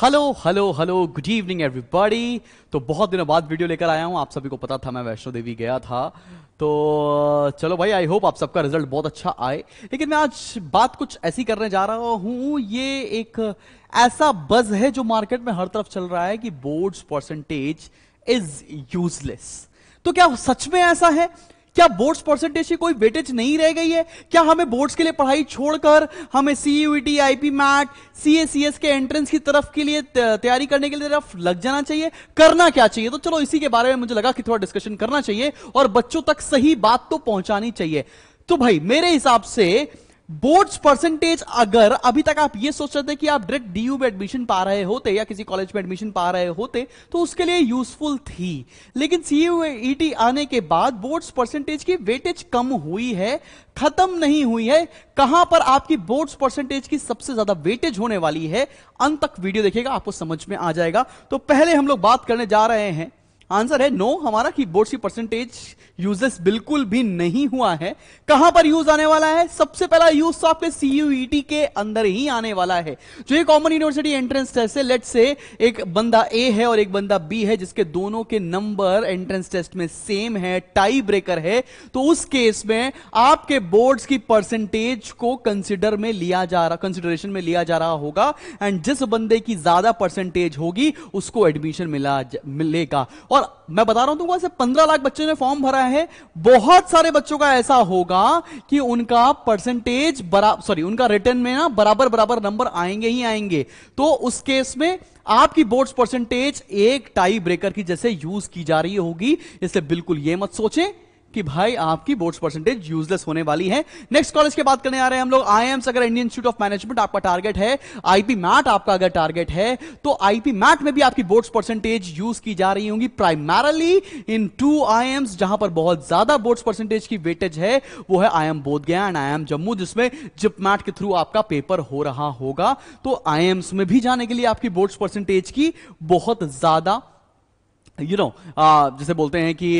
hello hello hello good evening everybody तो बहुत दिनों बाद वीडियो लेकर आया हूं आप सभी को पता था मैं वैष्णो देवी गया था तो चलो भाई आई होप आप सबका रिजल्ट बहुत अच्छा आए लेकिन मैं आज बात कुछ ऐसी करने जा रहा हूं ये एक ऐसा बज है जो मार्केट में हर तरफ चल रहा है कि बोर्ड्स परसेंटेज इज यूजलेस तो क्या सच में ऐसा है क्या बोर्ड्स परसेंटेज की कोई वेटेज नहीं रह गई है क्या हमें बोर्ड्स के लिए पढ़ाई छोड़कर हमें सीयूटी आईपी मैट सीएसीएस के एंट्रेंस की तरफ के लिए तैयारी करने के लिए तरफ लग जाना चाहिए करना क्या चाहिए तो चलो इसी के बारे में मुझे लगा कि थोड़ा डिस्कशन करना चाहिए और बच्चों तक सही बात तो पहुंचानी चाहिए तो भाई मेरे हिसाब से बोर्ड्स परसेंटेज अगर अभी तक आप ये सोच रहे थे कि आप डायरेक्ट डीयू में एडमिशन पा रहे होते या किसी कॉलेज में एडमिशन पा रहे होते तो उसके लिए यूजफुल थी लेकिन सी e आने के बाद बोर्ड्स परसेंटेज की वेटेज कम हुई है खत्म नहीं हुई है कहां पर आपकी बोर्ड्स परसेंटेज की सबसे ज्यादा वेटेज होने वाली है अंत तक वीडियो देखिएगा आपको समझ में आ जाएगा तो पहले हम लोग बात करने जा रहे हैं आंसर है नो हमारा कीबोर्ड की परसेंटेज यूजेस बिल्कुल भी नहीं हुआ है कहां पर यूज आने वाला है सबसे पहला यूज तो आपके सीयूईटी e के अंदर ही आने वाला है जो ये कॉमन यूनिवर्सिटी एंट्रेंस टेस्ट है लेट से एक बंदा ए है और एक बंदा बी है जिसके दोनों के नंबर एंट्रेंस टेस्ट में सेम है टाई ब्रेकर है तो उस केस में आपके बोर्ड की परसेंटेज को कंसिडर में लिया जा रहा कंसिडरेशन में लिया जा रहा होगा एंड जिस बंदे की ज्यादा परसेंटेज होगी उसको एडमिशन मिला मिलेगा और मैं बता रहा हूं तुमको पंद्रह लाख बच्चों ने फॉर्म भरा है बहुत सारे बच्चों का ऐसा होगा कि उनका परसेंटेज बराबर सॉरी उनका रिटर्न में ना बराबर बराबर नंबर आएंगे ही आएंगे तो उस केस में आपकी बोर्ड्स परसेंटेज एक टाई ब्रेकर की जैसे यूज की जा रही होगी इसलिए बिल्कुल ये मत सोचें कि भाई आपकी बोर्ड्स परसेंटेज यूजलेस होने वाली है नेक्स्ट कॉलेज की बात करने आ रहे हैं हम लोग आई अगर इंडियन इंस्टीट्यूट ऑफ मैनेजमेंट आपका टारगेट है आईपी मैट आपका अगर टारगेट है तो आईपी मैट में भी आपकी बोर्ड परसेंटेज यूज की जा रही होंगी primarily in two IIMs जहां पर बहुत ज्यादा बोर्ड परसेंटेज की वेटेज है वो है आई एम बोध गया एंड आई एम जम्मू जिसमें जिप मैट के थ्रू आपका पेपर हो रहा होगा तो आई एम्स में भी जाने के लिए आपकी बोर्ड परसेंटेज की बहुत ज्यादा यू नो जैसे बोलते हैं कि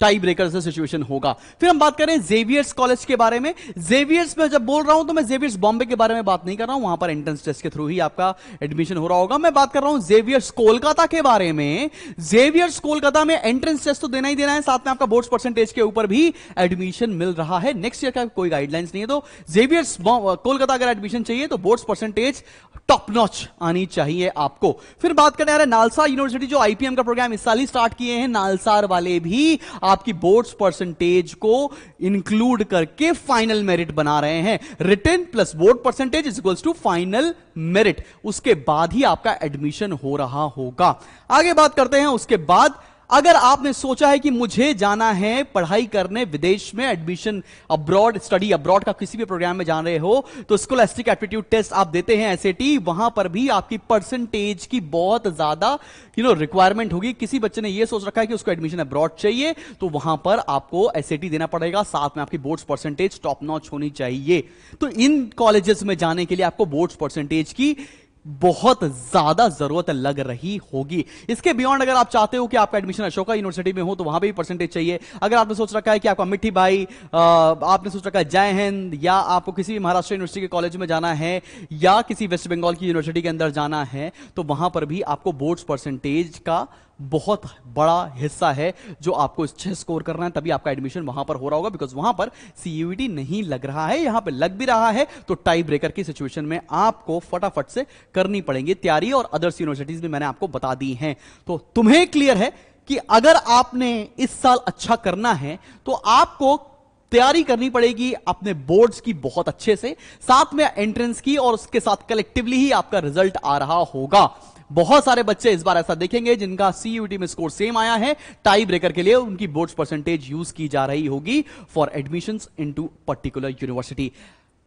टाई uh, ब्रेकर से सिचुएशन होगा फिर हम बात करें जेवियर्स कॉलेज के बारे में जेवियर्स में जब बोल रहा हूं तो मैं जेवियर्स बॉम्बे के बारे में बात नहीं कर रहा हूं वहां पर एंट्रेंस टेस्ट के थ्रू ही आपका एडमिशन हो रहा होगा मैं बात कर रहा हूं जेवियर्स कोलकाता के बारे में जेवियर्स कोलकाता में एंट्रेंस टेस्ट तो देना ही देना है साथ में आपका बोर्ड परसेंटेज के ऊपर भी एडमिशन मिल रहा है नेक्स्ट ईयर का कोई गाइडलाइंस नहीं है तो जेवियर्स कोलकाता uh, अगर एडमिशन चाहिए तो बोर्ड परसेंटेज टॉप नॉच आनी चाहिए आपको फिर बात करने आ रहे नालसा यूनिवर्सिटी जो आईपीएम का प्रोग्राम इस साल ही स्टार्ट किए हैं नालसार वाले भी आपकी बोर्ड्स परसेंटेज को इंक्लूड करके फाइनल मेरिट बना रहे हैं written plus board percentage is equals to final merit उसके बाद ही आपका एडमिशन हो रहा होगा आगे बात करते हैं उसके बाद अगर आपने सोचा है कि मुझे जाना है पढ़ाई करने विदेश में एडमिशन अब्रॉड स्टडी अब्रॉड का किसी भी प्रोग्राम में जा रहे हो तो स्कोलेस्टिक एप्टीट्यूड टेस्ट आप देते हैं एस वहां पर भी आपकी परसेंटेज की बहुत ज्यादा यू नो रिक्वायरमेंट होगी किसी बच्चे ने यह सोच रखा है कि उसको एडमिशन अब्रॉड चाहिए तो वहां पर आपको एस देना पड़ेगा साथ में आपकी बोर्ड्स परसेंटेज टॉप नॉच होनी चाहिए तो इन कॉलेजेस में जाने के लिए आपको बोर्ड परसेंटेज की बहुत ज्यादा जरूरत लग रही होगी इसके बियॉन्ड अगर आप चाहते हो कि आपका एडमिशन अशोका यूनिवर्सिटी में हो तो वहां पे भी परसेंटेज चाहिए अगर आपने सोच रखा है कि आपका मिट्टी भाई आपने सोच रखा है जय हिंद या आपको किसी भी महाराष्ट्र यूनिवर्सिटी के कॉलेज में जाना है या किसी वेस्ट बंगाल की यूनिवर्सिटी के अंदर जाना है तो वहां पर भी आपको बोर्ड्स परसेंटेज का बहुत बड़ा हिस्सा है जो आपको अच्छे स्कोर करना है तभी आपका एडमिशन वहां पर हो रहा होगा बिकॉज वहां पर सीयूटी e नहीं लग रहा है यहां पर लग भी रहा है तो टाई ब्रेकर की सिचुएशन में आपको फटाफट से करनी पड़ेगी तैयारी और अदर्स यूनिवर्सिटीज भी मैंने आपको बता दी हैं तो तुम्हें क्लियर है कि अगर आपने इस साल अच्छा करना है तो आपको तैयारी करनी पड़ेगी अपने बोर्ड्स की बहुत अच्छे से साथ में एंट्रेंस की और उसके साथ कलेक्टिवली ही आपका रिजल्ट आ रहा होगा बहुत सारे बच्चे इस बार ऐसा देखेंगे जिनका सीयूटी में स्कोर सेम आया है टाई ब्रेकर के लिए उनकी बोर्ड परसेंटेज यूज की जा रही होगी for admission in particular university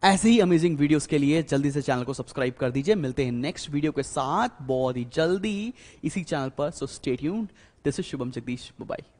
ऐसे ही अमेजिंग वीडियोस के लिए जल्दी से चैनल को सब्सक्राइब कर दीजिए मिलते हैं नेक्स्ट वीडियो के साथ बहुत ही जल्दी इसी चैनल पर so state this is Shubham Jagdish bye